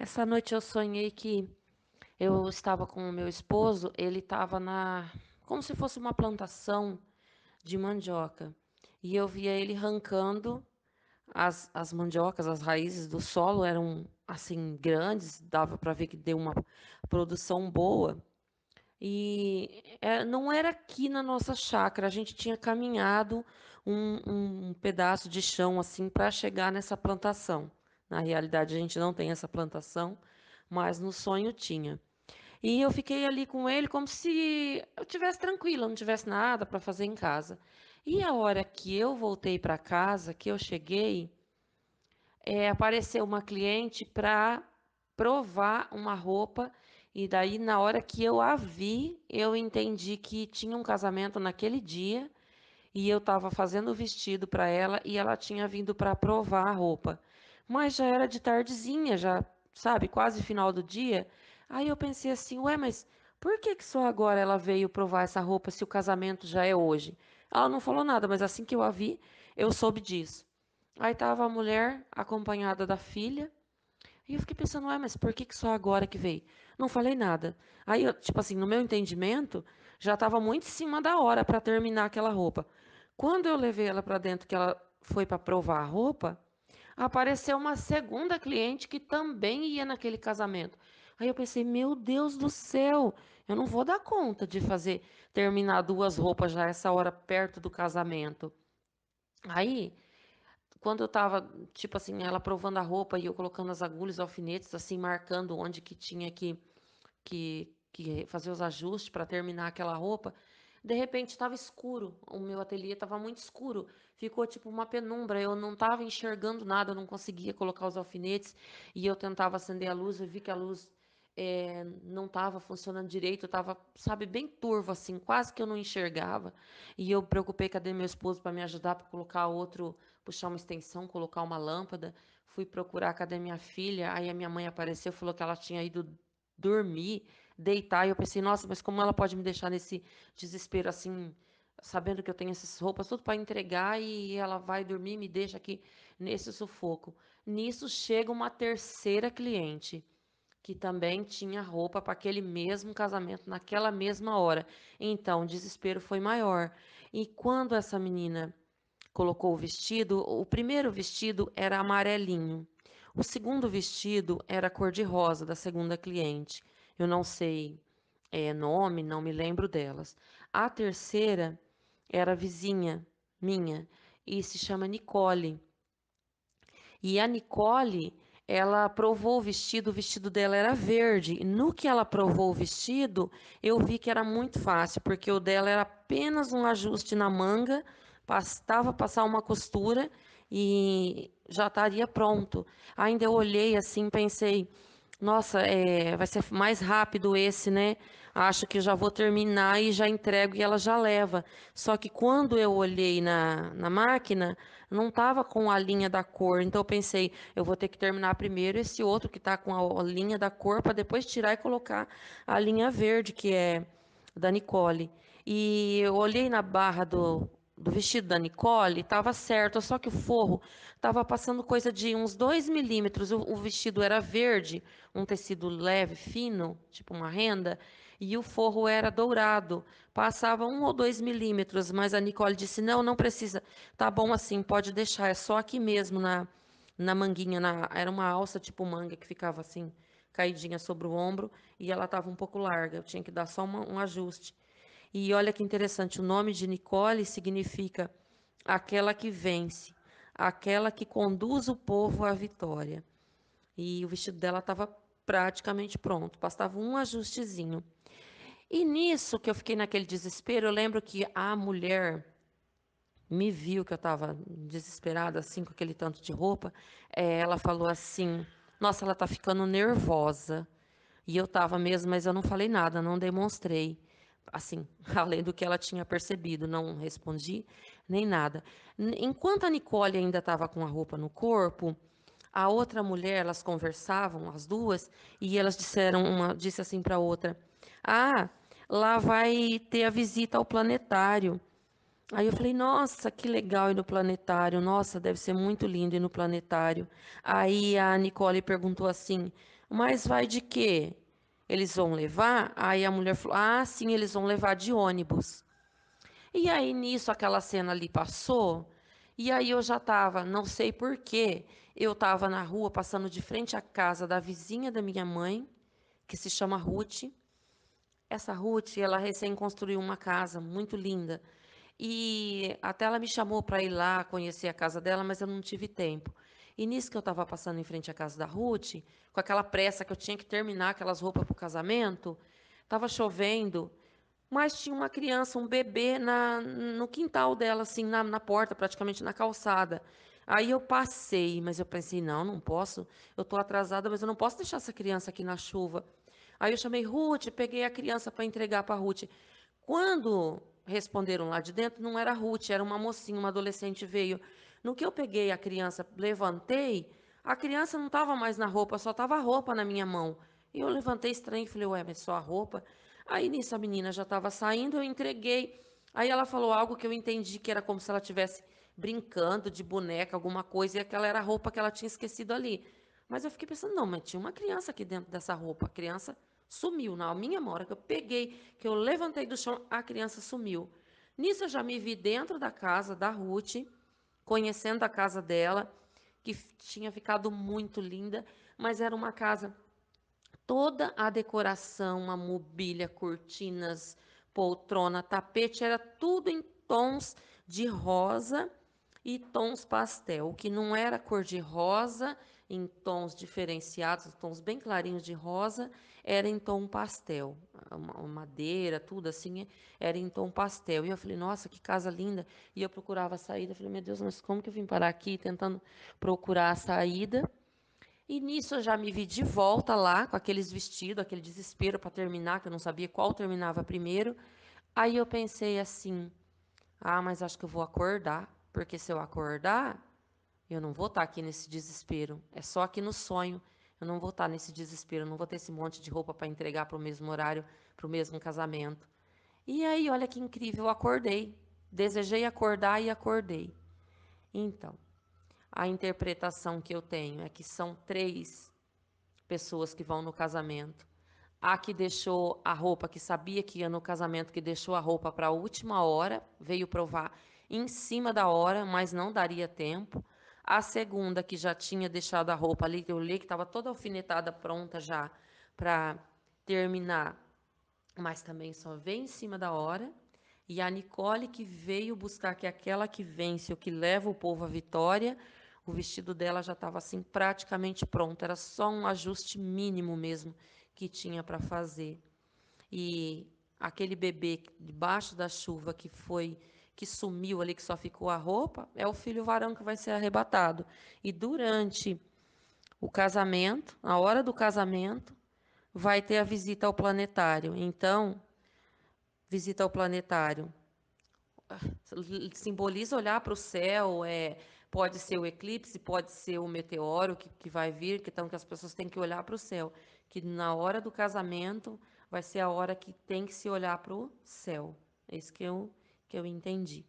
Essa noite eu sonhei que eu estava com o meu esposo, ele estava na. como se fosse uma plantação de mandioca. E eu via ele arrancando as, as mandiocas, as raízes do solo eram assim grandes, dava para ver que deu uma produção boa. E é, não era aqui na nossa chácara, a gente tinha caminhado um, um, um pedaço de chão assim para chegar nessa plantação. Na realidade, a gente não tem essa plantação, mas no sonho tinha. E eu fiquei ali com ele como se eu tivesse tranquila, não tivesse nada para fazer em casa. E a hora que eu voltei para casa, que eu cheguei, é, apareceu uma cliente para provar uma roupa. E daí, na hora que eu a vi, eu entendi que tinha um casamento naquele dia e eu estava fazendo o vestido para ela e ela tinha vindo para provar a roupa mas já era de tardezinha, já, sabe, quase final do dia. Aí eu pensei assim, ué, mas por que que só agora ela veio provar essa roupa se o casamento já é hoje? Ela não falou nada, mas assim que eu a vi, eu soube disso. Aí tava a mulher acompanhada da filha, e eu fiquei pensando, ué, mas por que que só agora que veio? Não falei nada. Aí, eu, tipo assim, no meu entendimento, já tava muito em cima da hora para terminar aquela roupa. Quando eu levei ela para dentro, que ela foi para provar a roupa, apareceu uma segunda cliente que também ia naquele casamento. Aí eu pensei, meu Deus do céu, eu não vou dar conta de fazer terminar duas roupas já essa hora perto do casamento. Aí, quando eu tava, tipo assim, ela provando a roupa e eu colocando as agulhas, alfinetes, assim, marcando onde que tinha que, que, que fazer os ajustes para terminar aquela roupa, de repente estava escuro, o meu ateliê estava muito escuro, ficou tipo uma penumbra, eu não estava enxergando nada, eu não conseguia colocar os alfinetes e eu tentava acender a luz, eu vi que a luz é, não estava funcionando direito, estava, sabe, bem turvo, assim, quase que eu não enxergava. E eu preocupei, cadê meu esposo para me ajudar para colocar outro, puxar uma extensão, colocar uma lâmpada. Fui procurar, cadê minha filha? Aí a minha mãe apareceu, falou que ela tinha ido dormir, deitar. E eu pensei, nossa, mas como ela pode me deixar nesse desespero assim, sabendo que eu tenho essas roupas tudo para entregar e ela vai dormir e me deixa aqui nesse sufoco. Nisso chega uma terceira cliente que também tinha roupa para aquele mesmo casamento naquela mesma hora. Então, o desespero foi maior. E quando essa menina colocou o vestido, o primeiro vestido era amarelinho. O segundo vestido era cor-de-rosa da segunda cliente. Eu não sei é, nome, não me lembro delas. A terceira era vizinha minha e se chama Nicole. E a Nicole, ela provou o vestido, o vestido dela era verde. No que ela provou o vestido, eu vi que era muito fácil, porque o dela era apenas um ajuste na manga, bastava passar uma costura e já estaria pronto. Ainda eu olhei assim, pensei, nossa, é, vai ser mais rápido esse, né? Acho que já vou terminar e já entrego e ela já leva. Só que quando eu olhei na, na máquina, não estava com a linha da cor. Então eu pensei, eu vou ter que terminar primeiro esse outro que está com a, a linha da cor para depois tirar e colocar a linha verde, que é da Nicole. E eu olhei na barra do do vestido da Nicole estava certo, só que o forro estava passando coisa de uns 2 milímetros. O, o, vestido era verde, um tecido leve, fino, tipo uma renda, e o forro era dourado, passava um ou dois milímetros. Mas a Nicole disse: Não, não precisa, tá bom assim, pode deixar, é só aqui mesmo na, na manguinha. Na, era uma alça tipo manga que ficava assim, caidinha sobre o ombro, e ela estava um pouco larga, eu tinha que dar só uma, um ajuste. E olha que interessante, o nome de Nicole significa aquela que vence, aquela que conduz o povo à vitória. E o vestido dela estava praticamente pronto, bastava um ajustezinho. E nisso que eu fiquei naquele desespero, eu lembro que a mulher me viu que eu estava desesperada, assim, com aquele tanto de roupa. É, ela falou assim: Nossa, ela está ficando nervosa. E eu estava mesmo, mas eu não falei nada, não demonstrei assim, além do que ela tinha percebido, não respondi nem nada. Enquanto a Nicole ainda estava com a roupa no corpo, a outra mulher, elas conversavam, as duas, e elas disseram uma, disse assim para a outra: "Ah, lá vai ter a visita ao planetário". Aí eu falei: "Nossa, que legal ir no planetário. Nossa, deve ser muito lindo ir no planetário". Aí a Nicole perguntou assim: "Mas vai de quê?" Eles vão levar? Aí a mulher falou: Ah, sim, eles vão levar de ônibus. E aí nisso aquela cena ali passou. E aí eu já estava, não sei porquê, eu estava na rua passando de frente à casa da vizinha da minha mãe, que se chama Ruth. Essa Ruth, ela recém construiu uma casa muito linda. E até ela me chamou para ir lá conhecer a casa dela, mas eu não tive tempo. E nisso que eu estava passando em frente à casa da Ruth, com aquela pressa que eu tinha que terminar aquelas roupas para o casamento, estava chovendo, mas tinha uma criança, um bebê na, no quintal dela, assim, na, na porta, praticamente na calçada. Aí eu passei, mas eu pensei, não, não posso, eu estou atrasada, mas eu não posso deixar essa criança aqui na chuva. Aí eu chamei Ruth, peguei a criança para entregar para Ruth. Quando responderam lá de dentro, não era Ruth, era uma mocinha, uma adolescente veio. No que eu peguei a criança, levantei, a criança não estava mais na roupa, só estava a roupa na minha mão. E eu levantei estranho e falei, ué, mas só a roupa? Aí nisso a menina já estava saindo, eu entreguei. Aí ela falou algo que eu entendi que era como se ela tivesse brincando de boneca, alguma coisa, e aquela era a roupa que ela tinha esquecido ali. Mas eu fiquei pensando, não, mas tinha uma criança aqui dentro dessa roupa. A criança sumiu. Na minha hora que eu peguei, que eu levantei do chão, a criança sumiu. Nisso eu já me vi dentro da casa da Ruth, conhecendo a casa dela, que tinha ficado muito linda, mas era uma casa toda a decoração, a mobília, cortinas, poltrona, tapete, era tudo em tons de rosa e tons pastel. O que não era cor de rosa em tons diferenciados, tons bem clarinhos de rosa, era em tom pastel, madeira, tudo assim, era em tom pastel. E eu falei, nossa, que casa linda! E eu procurava a saída, eu falei, meu Deus, mas como que eu vim parar aqui tentando procurar a saída? E nisso eu já me vi de volta lá com aqueles vestidos, aquele desespero para terminar, que eu não sabia qual terminava primeiro. Aí eu pensei assim: ah, mas acho que eu vou acordar, porque se eu acordar, eu não vou estar tá aqui nesse desespero. É só aqui no sonho. Eu não vou estar tá nesse desespero. Eu não vou ter esse monte de roupa para entregar para o mesmo horário, para o mesmo casamento. E aí, olha que incrível, eu acordei. Desejei acordar e acordei. Então, a interpretação que eu tenho é que são três pessoas que vão no casamento. A que deixou a roupa, que sabia que ia no casamento, que deixou a roupa para a última hora, veio provar em cima da hora, mas não daria tempo. A segunda, que já tinha deixado a roupa ali, que eu li que estava toda alfinetada, pronta já para terminar, mas também só vem em cima da hora. E a Nicole, que veio buscar, que é aquela que vence, o que leva o povo à vitória, o vestido dela já estava assim praticamente pronto, era só um ajuste mínimo mesmo que tinha para fazer. E aquele bebê debaixo da chuva que foi que sumiu ali, que só ficou a roupa, é o filho varão que vai ser arrebatado. E durante o casamento, a hora do casamento, vai ter a visita ao planetário. Então, visita ao planetário simboliza olhar para o céu, é, pode ser o eclipse, pode ser o meteoro que, que vai vir, que, então que as pessoas têm que olhar para o céu, que na hora do casamento vai ser a hora que tem que se olhar para o céu. É isso que eu que eu entendi.